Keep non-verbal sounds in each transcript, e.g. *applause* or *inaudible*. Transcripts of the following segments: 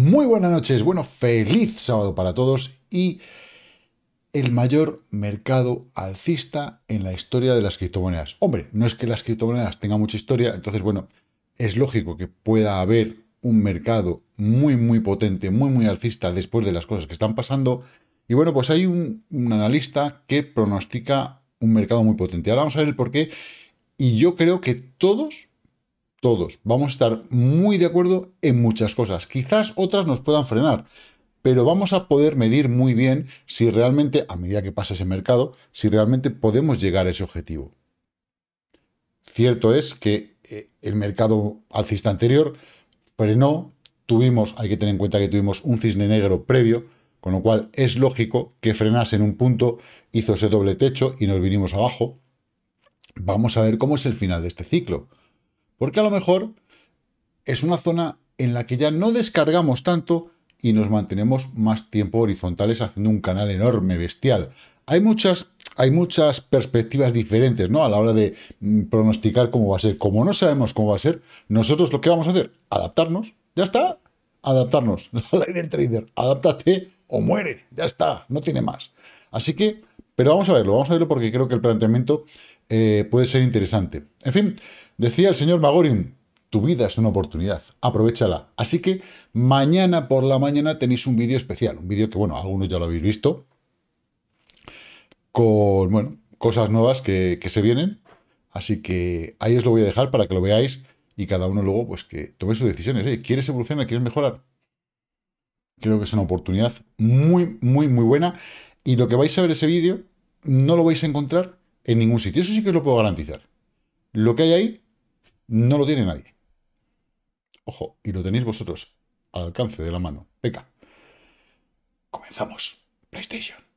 Muy buenas noches, bueno, feliz sábado para todos y el mayor mercado alcista en la historia de las criptomonedas. Hombre, no es que las criptomonedas tengan mucha historia, entonces bueno, es lógico que pueda haber un mercado muy, muy potente, muy, muy alcista después de las cosas que están pasando. Y bueno, pues hay un, analista que pronostica un mercado muy potente. Ahora vamos a ver el por qué. Y yo creo que todos todos, vamos a estar muy de acuerdo en muchas cosas. Quizás otras nos puedan frenar, pero vamos a poder medir muy bien si realmente, a medida que pasa ese mercado, si realmente podemos llegar a ese objetivo. Cierto es que eh, el mercado alcista anterior frenó, tuvimos, hay que tener en cuenta que tuvimos un cisne negro previo, con lo cual es lógico que frenase en un punto, hizo ese doble techo y nos vinimos abajo. Vamos a ver cómo es el final de este ciclo. Porque a lo mejor es una zona en la que ya no descargamos tanto y nos mantenemos más tiempo horizontales haciendo un canal enorme, bestial. Hay muchas, hay muchas perspectivas diferentes ¿no? a la hora de mm, pronosticar cómo va a ser. Como no sabemos cómo va a ser, nosotros lo que vamos a hacer, adaptarnos, ya está, adaptarnos. *laughs* La ley del trader, adáptate o muere, ya está, no tiene más. Así que, pero vamos a verlo, vamos a verlo porque creo que el planteamiento eh, puede ser interesante. En fin, Decía el señor Magorin, tu vida es una oportunidad, aprovechala. Así que mañana por la mañana tenéis un vídeo especial, un vídeo que, bueno, algunos ya lo habéis visto, con, bueno, cosas nuevas que, se vienen. Así que ahí os lo voy a dejar para que lo veáis y cada uno luego, pues, que tome sus decisiones. ¿Quieres evolucionar? ¿Quieres mejorar? Creo que es una oportunidad muy, muy, muy buena. Y lo que vais a ver ese vídeo no lo vais a encontrar en ningún sitio. Eso sí que os lo puedo garantizar. Lo que hay ahí no lo tiene nadie. Ojo, y lo tenéis vosotros al alcance de la mano. Venga, comenzamos. PlayStation.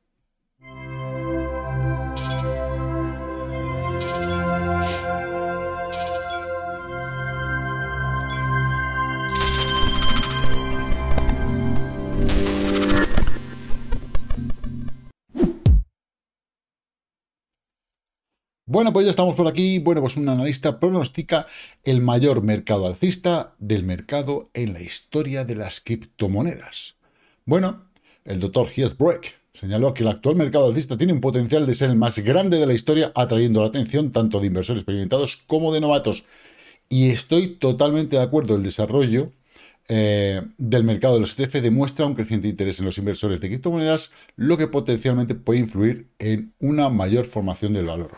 Bueno, pues ya estamos por aquí. Bueno, pues un analista pronostica el mayor mercado alcista del mercado en la historia de las criptomonedas. Bueno, el doctor Hiesbrecht señaló que el actual mercado alcista tiene un potencial de ser el más grande de la historia, atrayendo la atención tanto de inversores experimentados como de novatos. Y estoy totalmente de acuerdo, el desarrollo eh, del mercado de los ETF demuestra un creciente interés en los inversores de criptomonedas, lo que potencialmente puede influir en una mayor formación del valor.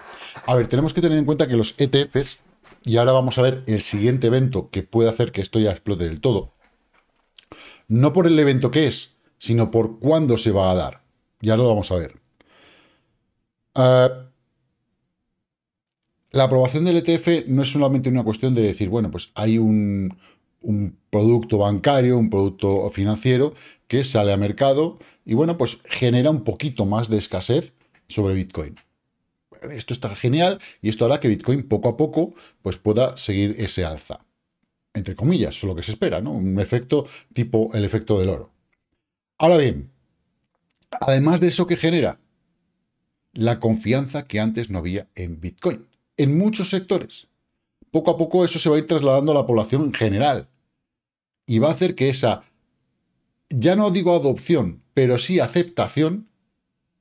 A ver, tenemos que tener en cuenta que los ETFs, y ahora vamos a ver el siguiente evento que puede hacer que esto ya explote del todo, no por el evento que es, sino por cuándo se va a dar. Ya lo vamos a ver. Eh, la aprobación del ETF no es solamente una cuestión de decir, bueno, pues hay un, un producto bancario, un producto financiero que sale a mercado y bueno, pues genera un poquito más de escasez sobre Bitcoin. Esto está genial y esto hará que Bitcoin poco a poco pues pueda seguir ese alza. Entre comillas, eso es lo que se espera, ¿no? Un efecto tipo el efecto del oro. Ahora bien, además de eso que genera, la confianza que antes no había en Bitcoin, en muchos sectores. Poco a poco eso se va a ir trasladando a la población en general y va a hacer que esa, ya no digo adopción, pero sí aceptación,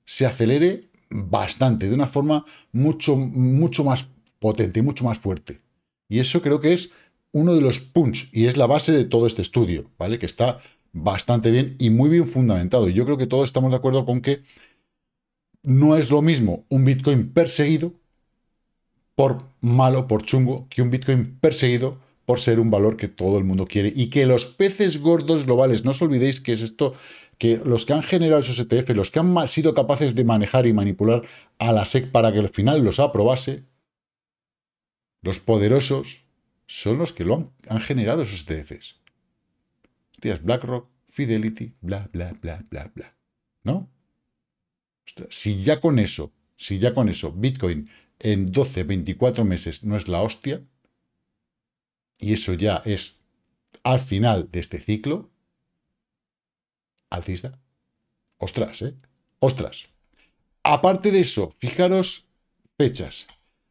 se acelere bastante, de una forma mucho, mucho más potente y mucho más fuerte. Y eso creo que es uno de los punch y es la base de todo este estudio, ¿vale? Que está bastante bien y muy bien fundamentado. Yo creo que todos estamos de acuerdo con que no es lo mismo un Bitcoin perseguido por malo, por chungo, que un Bitcoin perseguido por ser un valor que todo el mundo quiere y que los peces gordos globales, no os olvidéis que es esto, que los que han generado esos ETF, los que han sido capaces de manejar y manipular a la SEC para que al final los aprobase, los poderosos son los que lo han, generado esos ETFs. Hostias, BlackRock, Fidelity, bla, bla, bla, bla, bla. ¿No? si ya con eso, si ya con eso Bitcoin en 12, 24 meses no es la hostia, y eso ya es al final de este ciclo, alcista. Ostras, ¿eh? Ostras. Aparte de eso, fijaros fechas.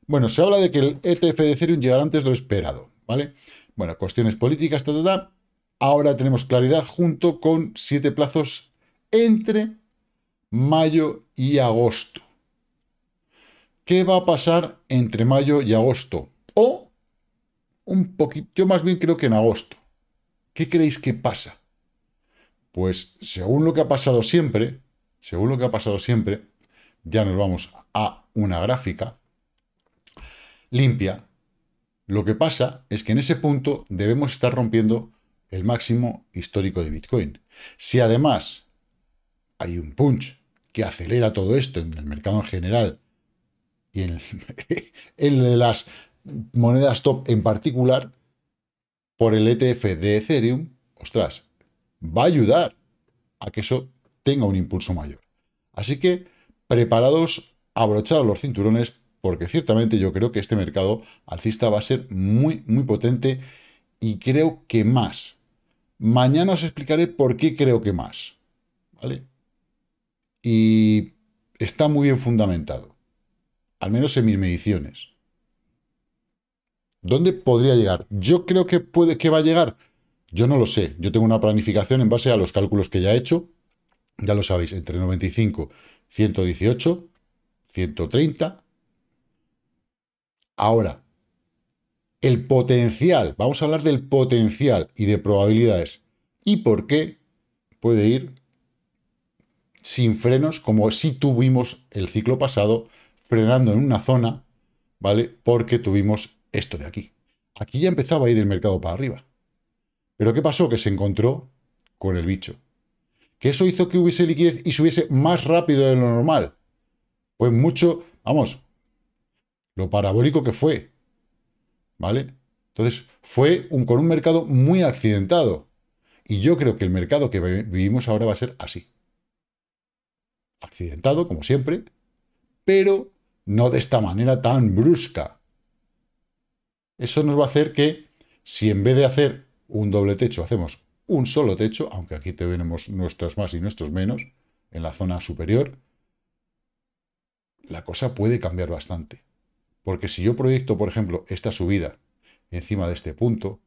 Bueno, se habla de que el ETF de Ethereum llegará antes de lo esperado, ¿vale? Bueno, cuestiones políticas, ta, ta, Ahora tenemos claridad junto con siete plazos entre mayo y agosto. ¿Qué va a pasar entre mayo y agosto? O un poquito, yo más bien creo que en agosto. ¿Qué creéis que pasa? Pues según lo que ha pasado siempre, según lo que ha pasado siempre, ya nos vamos a una gráfica limpia. Lo que pasa es que en ese punto debemos estar rompiendo el máximo histórico de Bitcoin. Si además hay un punch que acelera todo esto en el mercado en general y en, *laughs* en las monedas top en particular por el ETF de Ethereum, ostras, va a ayudar a que eso tenga un impulso mayor. Así que preparados, abrochados los cinturones, porque ciertamente yo creo que este mercado alcista va a ser muy, muy potente y creo que más. Mañana os explicaré por qué creo que más. ¿Vale? Y está muy bien fundamentado, al menos en mis mediciones. ¿Dónde podría llegar? Yo creo que puede que va a llegar. Yo no lo sé. Yo tengo una planificación en base a los cálculos que ya he hecho. Ya lo sabéis, entre 95, 118, 130. Ahora, el potencial. Vamos a hablar del potencial y de probabilidades. ¿Y por qué puede ir sin frenos, como si tuvimos el ciclo pasado, frenando en una zona, ¿vale? Porque tuvimos esto de aquí. Aquí ya empezaba a ir el mercado para arriba. Pero ¿qué pasó? Que se encontró con el bicho. Que eso hizo que hubiese liquidez y subiese más rápido de lo normal. pues mucho, vamos, lo parabólico que fue. ¿Vale? Entonces, fue un, con un mercado muy accidentado. Y yo creo que el mercado que vivimos ahora va a ser así. Accidentado, como siempre, pero no de esta manera tan brusca. Eso nos va a hacer que, si en vez de hacer un doble techo, hacemos un solo techo, aunque aquí tenemos nuestros más y nuestros menos, en la zona superior, la cosa puede cambiar bastante. Porque si yo proyecto, por ejemplo, esta subida encima de este punto,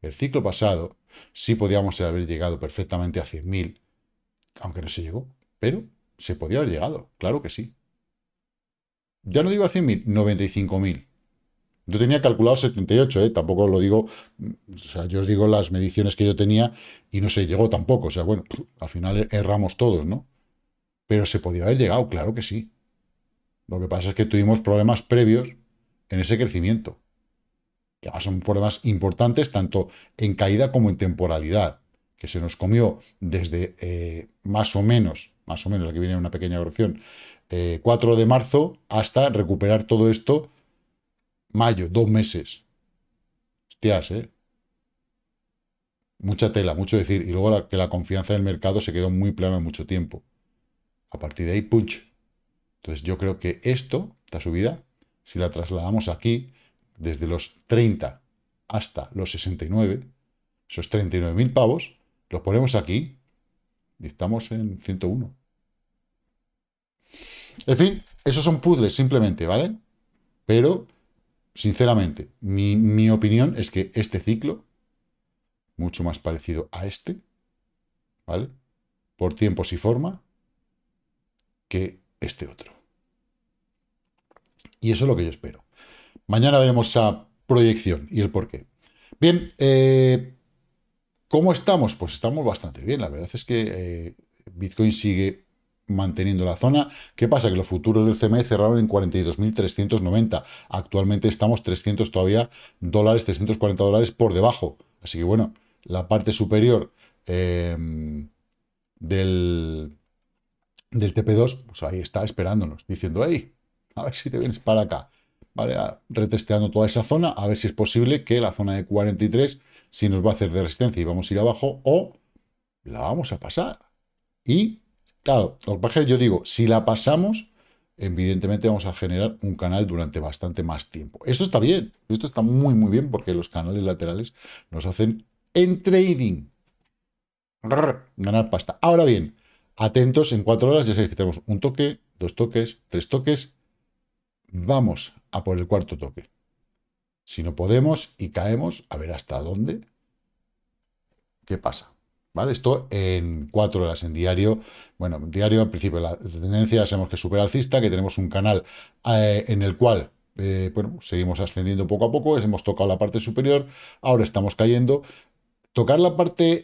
el ciclo pasado sí podíamos haber llegado perfectamente a 100.000, aunque no se llegó, pero se podía haber llegado, claro que sí. Ya no digo a 100.000, 95.000. Yo tenía calculado 78, ¿eh? tampoco lo digo, o sea, yo os digo las mediciones que yo tenía y no se llegó tampoco. O sea, bueno, al final erramos todos, ¿no? Pero se podía haber llegado, claro que sí. Lo que pasa es que tuvimos problemas previos en ese crecimiento. Y además son problemas importantes tanto en caída como en temporalidad, que se nos comió desde eh, más o menos, más o menos, que viene una pequeña corrección, 4 eh, de marzo hasta recuperar todo esto Mayo, dos meses. Hostias, ¿eh? Mucha tela, mucho decir. Y luego que la confianza del mercado se quedó muy plana mucho tiempo. A partir de ahí, punch. Entonces yo creo que esto, esta subida, si la trasladamos aquí, desde los 30 hasta los 69, esos 39.000 pavos, los ponemos aquí y estamos en 101. En fin, esos son pudres simplemente, ¿vale? Pero sinceramente, mi, opinión es que este ciclo, mucho más parecido a este, ¿vale? Por tiempos y forma, que este otro. Y eso es lo que yo espero. Mañana veremos esa proyección y el por qué. Bien, eh, ¿cómo estamos? Pues estamos bastante bien. La verdad es que eh, Bitcoin sigue manteniendo la zona. ¿Qué pasa? Que los futuros del CME cerraron en 42.390. Actualmente estamos 300 todavía dólares, 340 dólares por debajo. Así que bueno, la parte superior eh, del, del TP2, pues ahí está esperándonos, diciendo, hey, a ver si te vienes para acá. ¿Vale? Ah, retesteando toda esa zona, a ver si es posible que la zona de 43, si nos va a hacer de resistencia y vamos a ir abajo, o la vamos a pasar. Y Claro, lo yo digo, si la pasamos, evidentemente vamos a generar un canal durante bastante más tiempo. Esto está bien, esto está muy, muy bien, porque los canales laterales nos hacen en trading ganar pasta. Ahora bien, atentos, en cuatro horas ya sabéis que tenemos un toque, dos toques, tres toques. Vamos a por el cuarto toque. Si no podemos y caemos, a ver hasta dónde. ¿Qué pasa? ¿Vale? Esto en cuatro horas en diario. Bueno, en diario al principio la tendencia sabemos que super alcista, que tenemos un canal eh, en el cual eh, bueno, seguimos ascendiendo poco a poco, hemos tocado la parte superior, ahora estamos cayendo. Tocar la parte,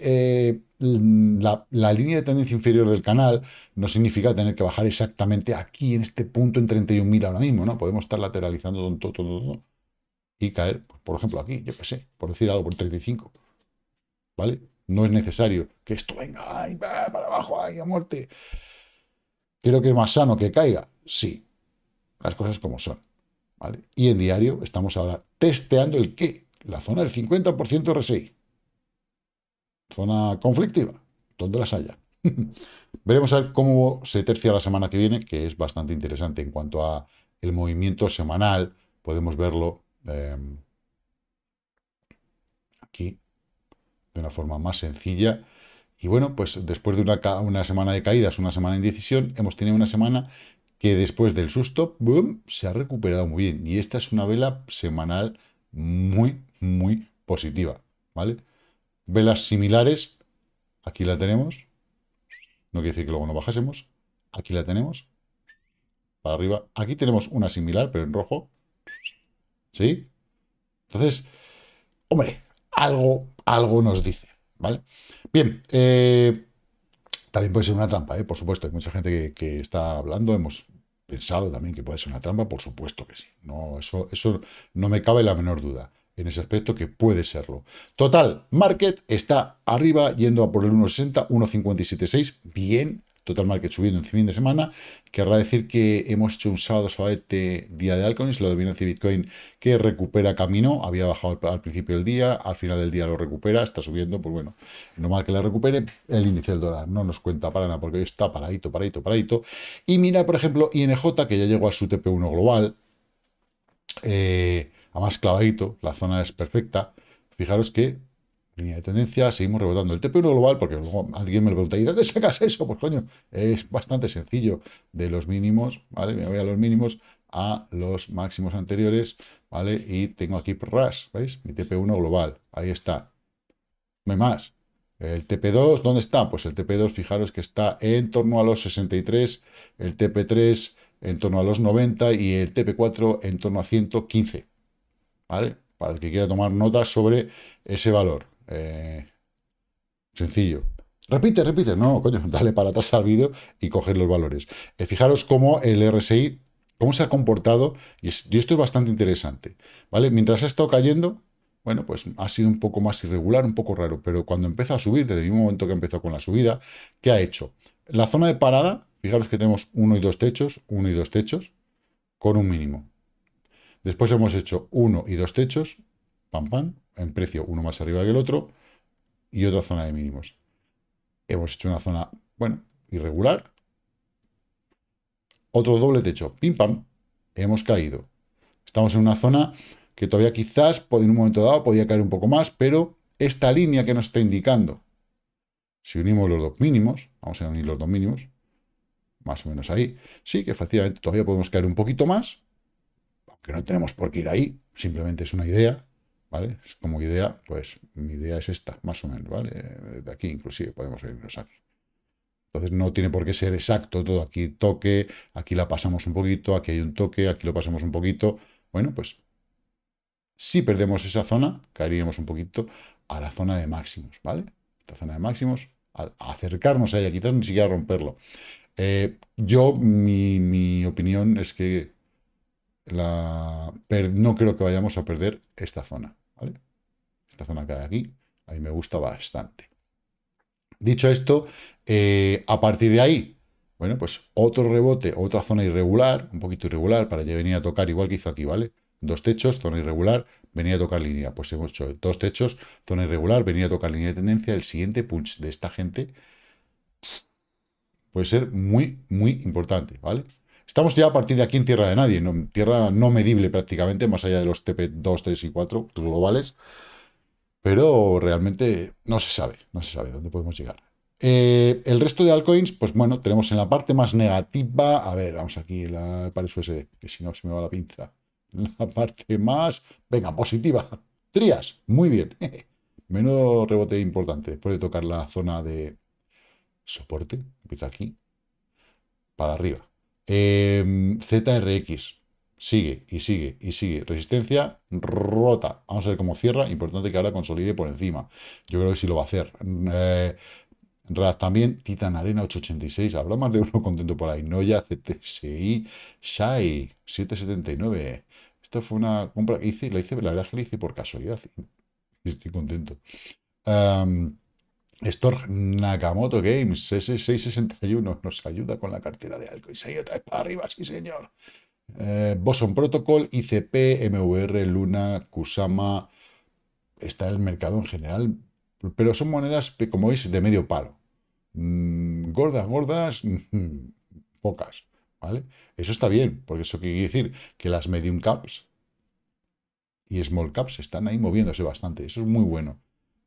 eh, la, línea de tendencia inferior del canal no significa tener que bajar exactamente aquí, en este punto, en 31.000 ahora mismo, ¿no? Podemos estar lateralizando todo, y caer, por ejemplo, aquí, yo qué sé, por decir algo, por 35, ¿vale? No es necesario que esto venga para abajo, ay, a muerte. Creo que es más sano que caiga. Sí, las cosas como son. ¿vale? Y en diario estamos ahora testeando el qué. La zona del 50% RSI. Zona conflictiva, donde las haya. *laughs* Veremos cómo se tercia la semana que viene, que es bastante interesante en cuanto a el movimiento semanal. Podemos verlo. Em, de una forma más sencilla. Y bueno, pues después de una, semana de caídas, una semana de indecisión, hemos tenido una semana que después del susto, boom, se ha recuperado muy bien. Y esta es una vela semanal muy, muy positiva, ¿vale? Velas similares, aquí la tenemos. No quiere decir que luego no bajásemos. Aquí la tenemos. Para arriba. Aquí tenemos una similar, pero en rojo. ¿Sí? Entonces, hombre, algo algo nos dice, ¿vale? Bien, eh, también puede ser una trampa, ¿eh? por supuesto, hay mucha gente que, está hablando, hemos pensado también que puede ser una trampa, por supuesto que sí, no, eso, eso no me cabe la menor duda en ese aspecto que puede serlo. Total, market está arriba, yendo a por el 1.60, 1.57.6, bien, Total Market subiendo en fin de semana, querrá decir que hemos hecho un sábado este día de altcoins, Lo dominancia de Bitcoin que recupera camino, había bajado al, principio del día, al final del día lo recupera, está subiendo, pues bueno, mal que la recupere, el índice del dólar no nos cuenta para nada porque hoy está paradito, paradito, paradito, y mira por ejemplo INJ que ya llegó a su TP1 global, eh, a más clavadito, la zona es perfecta, fijaros que línea de tendencia, seguimos rebotando. El TP1 global, porque luego alguien me lo pregunta, ¿y dónde sacas eso? Pues coño, es bastante sencillo. De los mínimos, ¿vale? Me voy a los mínimos a los máximos anteriores, ¿vale? Y tengo aquí RAS, ¿veis? Mi TP1 global, ahí está. No más. El TP2, ¿dónde está? Pues el TP2, fijaros que está en torno a los 63, el TP3 en torno a los 90 y el TP4 en torno a 115, ¿vale? Para el que quiera tomar notas sobre ese valor. Eh, sencillo. Repite, repite. No, coño, *laughs* dale para atrás al vídeo y coger los valores. Eh, fijaros cómo el RSI, cómo se ha comportado, y, y, esto es bastante interesante, ¿vale? Mientras ha estado cayendo, bueno, pues ha sido un poco más irregular, un poco raro, pero cuando empieza a subir, desde el mismo momento que empezó con la subida, ¿qué ha hecho? La zona de parada, fijaros que tenemos uno y dos techos, uno y dos techos, con un mínimo. Después hemos hecho uno y dos techos, pam, pam, en precio uno más arriba que el otro y otra zona de mínimos. Hemos hecho una zona, bueno, irregular. Otro doble techo, pim pam, hemos caído. Estamos en una zona que todavía quizás en un momento dado podía caer un poco más, pero esta línea que nos está indicando, si unimos los dos mínimos, vamos a unir los dos mínimos, más o menos ahí, sí que fácilmente todavía podemos caer un poquito más, aunque no tenemos por qué ir ahí, simplemente es una idea, ¿vale? como idea, pues mi idea es esta, más o menos, ¿vale? Desde eh, aquí inclusive podemos irnos aquí. Entonces no tiene por qué ser exacto todo. Aquí toque, aquí la pasamos un poquito, aquí hay un toque, aquí lo pasamos un poquito. Bueno, pues si perdemos esa zona, caeríamos un poquito a la zona de máximos, ¿vale? La zona de máximos, acercarnos a ella, quizás ni siquiera romperlo. Eh, yo, mi, opinión es que la, no creo que vayamos a perder esta zona. ¿vale? Esta zona que hay aquí, a mí me gusta bastante. Dicho esto, eh, a partir de ahí, bueno, pues otro rebote, otra zona irregular, un poquito irregular, para que venía a tocar, igual que hizo aquí, ¿vale? Dos techos, zona irregular, venía a tocar línea. Pues hemos hecho dos techos, zona irregular, venía a tocar línea de tendencia. El siguiente punch de esta gente puede ser muy, muy importante, ¿vale? Estamos ya a partir de aquí en tierra de nadie, en tierra no medible prácticamente, más allá de los TP2, 3 y 4 globales, pero realmente no se sabe, no se sabe dónde podemos llegar. Eh, el resto de altcoins, pues bueno, tenemos en la parte más negativa, a ver, vamos aquí, la para USD, que si no se me va la pinza. La parte más, venga, positiva. Trias, muy bien. *laughs* Menudo rebote importante, después de tocar la zona de soporte, empieza aquí, para arriba. Em, ZRX. Sigue y sigue y sigue. Resistencia rota. Vamos a ver cómo cierra. Importante que ahora consolide por encima. Yo creo que sí lo va a hacer. Eh, también. Titan Arena 886. Habrá más de uno *laughs* contento por ahí. Noya CTSI. Shai 779. Esto fue una compra que hice. La, hice, la verdad que la hice por casualidad. Estoy contento. Em, Storg Nakamoto Games, S661, nos ayuda con la cartera de algo. Y se otra vez para arriba, sí señor. Eh, Boson Protocol, ICP, MVR, Luna, Kusama. Está el mercado en general, pero son monedas, como veis, de medio palo. Mm, gordas, gordas, *laughs* pocas. ¿Vale? Eso está bien, porque eso quiere decir que las medium caps y small caps están ahí moviéndose bastante. Eso es muy bueno.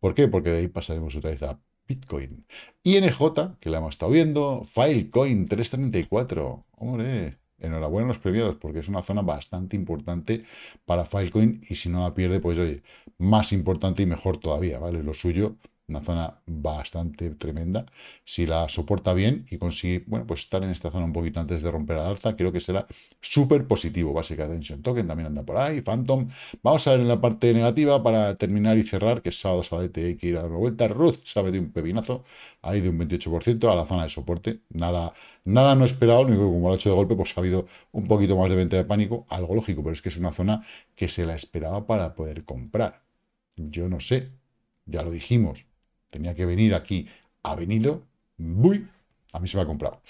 ¿Por qué? Porque de ahí pasaremos otra vez a Bitcoin. INJ, que la hemos estado viendo, Filecoin 334. Hombre, enhorabuena a los premiados, porque es una zona bastante importante para Filecoin y si no la pierde, pues oye, más importante y mejor todavía, ¿vale? Lo suyo, una zona bastante tremenda. Si la soporta bien y consigue, bueno, pues estar en esta zona un poquito antes de romper al alza, creo que será súper positivo. básicamente, Attention Token también anda por ahí, Phantom. Vamos a ver en la parte negativa para terminar y cerrar, que es sábado, sábado hay que ir a dar una vuelta. Ruth sabe de un pepinazo, ahí de un 28% a la zona de soporte. Nada, nada no esperado, único como lo ha hecho de golpe, pues ha habido un poquito más de venta de pánico, algo lógico, pero es que es una zona que se la esperaba para poder comprar. Yo no sé, ya lo dijimos, Tenía que venir aquí. Ha venido. a mí se me ha comprado.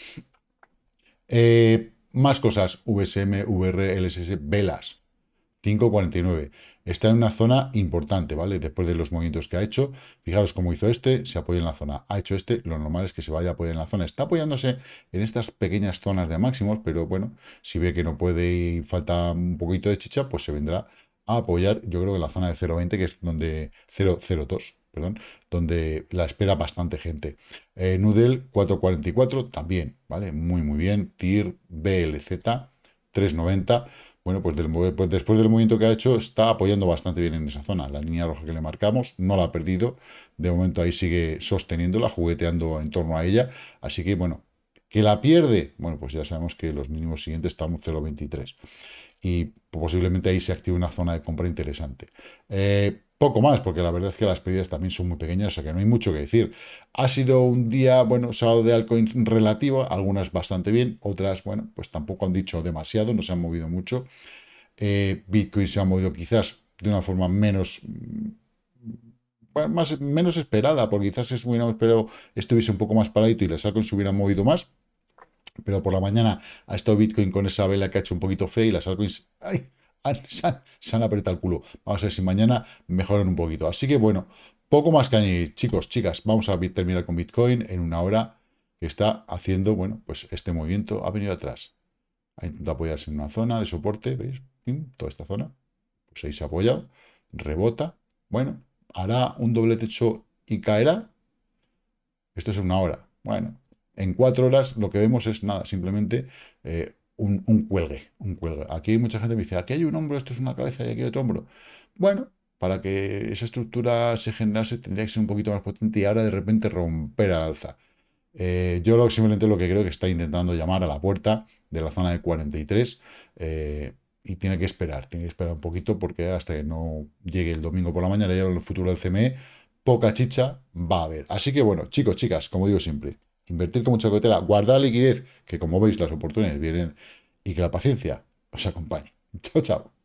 Eh, más cosas. VSM, VR, LSS, velas. 5.49. Está en una zona importante, ¿vale? Después de los movimientos que ha hecho. Fijaros cómo hizo este, se apoya en la zona. Ha hecho este, lo normal es que se vaya a apoyar en la zona. Está apoyándose en estas pequeñas zonas de máximos, pero bueno, si ve que no puede y falta un poquito de chicha, pues se vendrá a apoyar, yo creo que en la zona de 0.20, que es donde 0.02 donde la espera bastante gente. Eh, Nudel 444 también, ¿vale? Muy, muy bien. TIR BLZ 390. Bueno, pues, pues, después del movimiento que ha hecho, está apoyando bastante bien en esa zona. La línea roja que le marcamos no la ha perdido. De momento ahí sigue sosteniéndola, jugueteando en torno a ella. Así que, bueno, que la pierde. Bueno, pues ya sabemos que los mínimos siguientes estamos 0,23. Y posiblemente ahí se active una zona de compra interesante. Eh, poco más, porque la verdad es que las pérdidas también son muy pequeñas, o sea que no hay mucho que decir. Ha sido un día, bueno, sábado de altcoins relativo, algunas bastante bien, otras, bueno, pues tampoco han dicho demasiado, no se han movido mucho. Eh, Bitcoin se ha movido quizás de una forma menos mm, más, menos esperada, porque quizás es muy pero estuviese un poco más paradito y las altcoins se hubieran movido más. Pero por la mañana ha estado Bitcoin con esa vela que ha hecho un poquito fe y las altcoins. *laughs* se, han, apretado el culo. Vamos a ver si mañana mejoran un poquito. Así que bueno, poco más que añadir, chicos, chicas. Vamos a terminar con Bitcoin en una hora que está haciendo, bueno, pues este movimiento ha venido atrás. Ha intentado apoyarse en una zona de soporte, ¿veis? Toda esta zona. Pues ahí se ha apoyado, rebota. Bueno, hará un doble techo y caerá. Esto es una hora. Bueno, en cuatro horas lo que vemos es nada, simplemente eh, un, cuelgue, un cuelgue. Aquí mucha gente me dice, aquí hay un hombro, esto es una cabeza y aquí hay otro hombro. Bueno, para que esa estructura se generase tendría que ser un poquito más potente y ahora de repente romper al alza. Eh, yo lo, simplemente lo que creo que está intentando llamar a la puerta de la zona de 43 eh, y tiene que esperar, tiene que esperar un poquito porque hasta que no llegue el domingo por la mañana y el futuro del CME, poca chicha va a haber. Así que bueno, chicos, chicas, como digo siempre, Invertir con mucha cautela, guardar liquidez, que como veis las oportunidades vienen, y que la paciencia os acompañe. *laughs* Chao, chao.